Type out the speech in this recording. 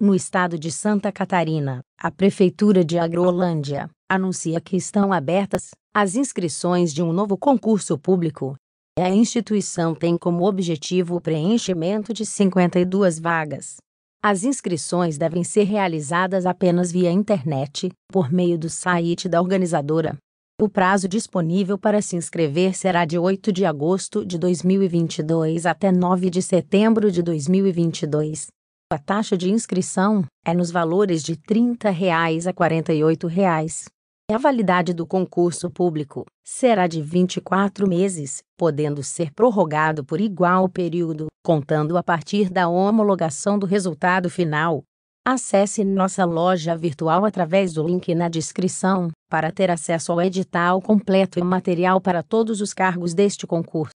No estado de Santa Catarina, a Prefeitura de Agrolândia anuncia que estão abertas as inscrições de um novo concurso público. A instituição tem como objetivo o preenchimento de 52 vagas. As inscrições devem ser realizadas apenas via internet, por meio do site da organizadora. O prazo disponível para se inscrever será de 8 de agosto de 2022 até 9 de setembro de 2022. A taxa de inscrição é nos valores de R$ 30 reais a R$ 48. E A validade do concurso público será de 24 meses, podendo ser prorrogado por igual período, contando a partir da homologação do resultado final. Acesse nossa loja virtual através do link na descrição para ter acesso ao edital completo e material para todos os cargos deste concurso.